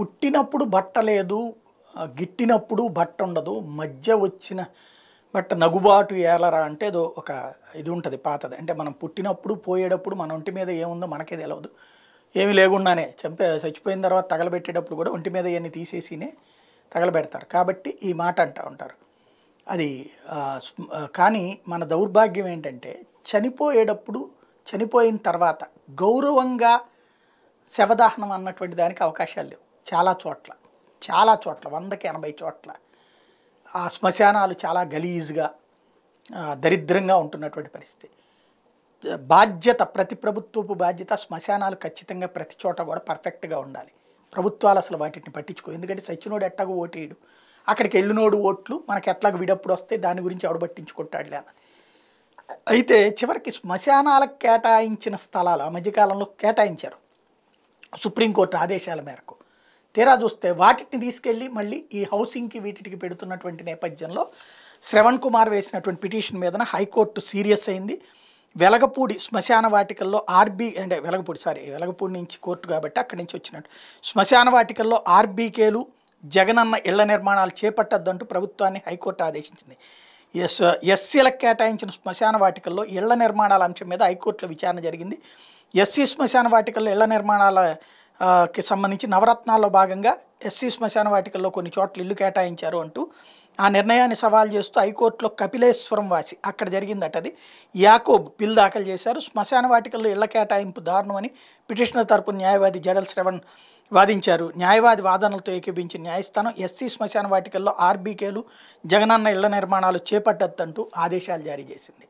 పుట్టినప్పుడు బట్ట లేదు గిట్టినప్పుడు బట్ట ఉండదు మధ్య వచ్చిన బట్ట నగుబాటు ఏలరా అంటే ఏదో ఒక ఇది ఉంటుంది పాతది అంటే మనం పుట్టినప్పుడు పోయేటప్పుడు మన ఒంటి మీద ఏముందో మనకే తెలియదు ఏమి లేకుండానే చంపే చచ్చిపోయిన తర్వాత తగలబెట్టేటప్పుడు కూడా ఒంటి మీద ఇవన్నీ తీసేసినే తగలబెడతారు కాబట్టి ఈ మాట అంటూ ఉంటారు అది కానీ మన దౌర్భాగ్యం ఏంటంటే చనిపోయేటప్పుడు చనిపోయిన తర్వాత గౌరవంగా శవదాహనం అన్నటువంటి దానికి అవకాశాలు లేవు చాలా చోట్ల చాలా చోట్ల వందకి ఎనభై చోట్ల ఆ శ్మశానాలు చాలా గలీజ్గా దరిద్రంగా ఉంటున్నటువంటి పరిస్థితి బాధ్యత ప్రతి ప్రభుత్వపు బాధ్యత శ్మశానాలు ఖచ్చితంగా ప్రతి చోట కూడా పర్ఫెక్ట్గా ఉండాలి ప్రభుత్వాలు అసలు వాటిని పట్టించుకో ఎందుకంటే సచ్చినోడు ఎట్టగా ఓటేయడు అక్కడికి వెళ్ళినోడు ఓట్లు మనకి ఎట్లాగ విడప్పుడు వస్తే దాని గురించి ఎవడు పట్టించుకుంటాడు అన్న అయితే చివరికి శ్మశానాలకు కేటాయించిన స్థలాలు ఆ మధ్యకాలంలో కేటాయించారు సుప్రీంకోర్టు ఆదేశాల మేరకు తీరా చూస్తే వాటిని తీసుకెళ్ళి మళ్ళీ ఈ హౌసింగ్కి వీటికి పెడుతున్నటువంటి నేపథ్యంలో శ్రవణ్ కుమార్ వేసినటువంటి పిటిషన్ మీదన హైకోర్టు సీరియస్ అయింది వెలగపూడి శ్మశాన వాటికల్లో ఆర్బీ అంటే వెలగపూడి సారీ వెలగపూడి నుంచి కోర్టు కాబట్టి అక్కడి నుంచి వచ్చినట్టు శ్మశాన వాటికల్లో ఆర్బీకేలు జగనన్న ఇళ్ల నిర్మాణాలు చేపట్టద్దంటూ ప్రభుత్వాన్ని హైకోర్టు ఆదేశించింది ఎస్ ఎస్సీలకు కేటాయించిన శ్మశాన వాటికల్లో ఇళ్ల నిర్మాణాల అంశం మీద హైకోర్టులో విచారణ జరిగింది ఎస్సీ శ్మశాన వాటికల్లో ఇళ్ల నిర్మాణాల కి సంబంధించి నవరత్నాల్లో భాగంగా ఎస్సీ శ్మశాన వాటికల్లో కొన్ని చోట్ల ఇల్లు కేటాయించారు అంటూ ఆ నిర్ణయాన్ని సవాల్ చేస్తూ హైకోర్టులో కపిలేశ్వరం వాసి అక్కడ జరిగిందట అది యాకోబ్ బిల్ దాఖలు చేశారు శ్మశాన వాటికల్లో ఇళ్ల కేటాయింపు దారుణమని పిటిషనర్ తరపున న్యాయవాది జడల్ శ్రవణ్ వాదించారు న్యాయవాది వాదనలతో ఏకీభించిన న్యాయస్థానం ఎస్సీ శ్మశాన వాటికల్లో ఆర్బీకేలు జగనన్న ఇళ్ల నిర్మాణాలు చేపట్టద్దంటూ ఆదేశాలు జారీ చేసింది